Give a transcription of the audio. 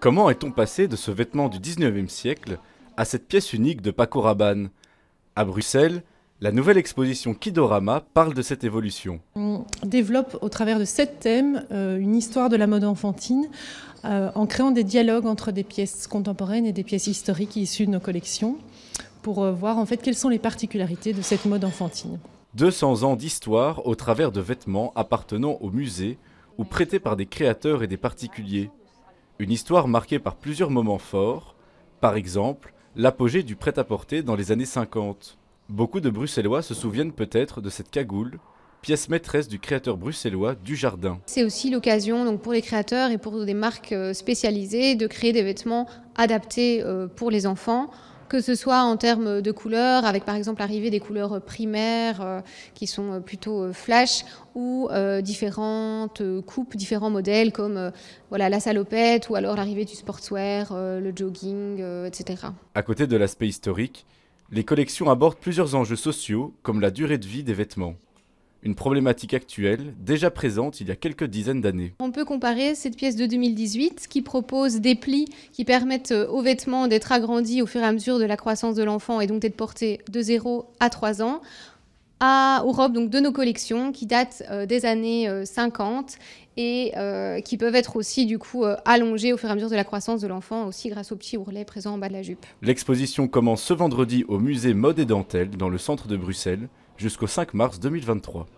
Comment est-on passé de ce vêtement du 19e siècle à cette pièce unique de Paco Rabanne À Bruxelles, la nouvelle exposition Kidorama parle de cette évolution. On développe au travers de sept thèmes euh, une histoire de la mode enfantine euh, en créant des dialogues entre des pièces contemporaines et des pièces historiques issues de nos collections pour euh, voir en fait quelles sont les particularités de cette mode enfantine. 200 ans d'histoire au travers de vêtements appartenant au musée ou prêtés par des créateurs et des particuliers. Une histoire marquée par plusieurs moments forts, par exemple l'apogée du prêt-à-porter dans les années 50. Beaucoup de Bruxellois se souviennent peut-être de cette cagoule, pièce maîtresse du créateur bruxellois du jardin. C'est aussi l'occasion donc pour les créateurs et pour des marques euh, spécialisées de créer des vêtements adaptés euh, pour les enfants que ce soit en termes de couleurs, avec par exemple l'arrivée des couleurs primaires euh, qui sont euh, plutôt euh, flash, ou différentes coupes, différents modèles comme voilà, la salopette ou alors l'arrivée du sportswear, le jogging, etc. À côté de l'aspect historique, les collections abordent plusieurs enjeux sociaux comme la durée de vie des vêtements une problématique actuelle, déjà présente il y a quelques dizaines d'années. On peut comparer cette pièce de 2018 qui propose des plis qui permettent euh, aux vêtements d'être agrandis au fur et à mesure de la croissance de l'enfant et donc d'être portés de 0 à 3 ans à, aux robes donc, de nos collections qui datent euh, des années 50 euh, et qui peuvent être aussi du coup allongées au fur et à mesure de la croissance de l'enfant, aussi grâce aux petits ourlets présents en bas de la jupe. L'exposition commence ce vendredi au musée Mode et Dentelle dans le centre de Bruxelles jusqu'au 5 mars 2023.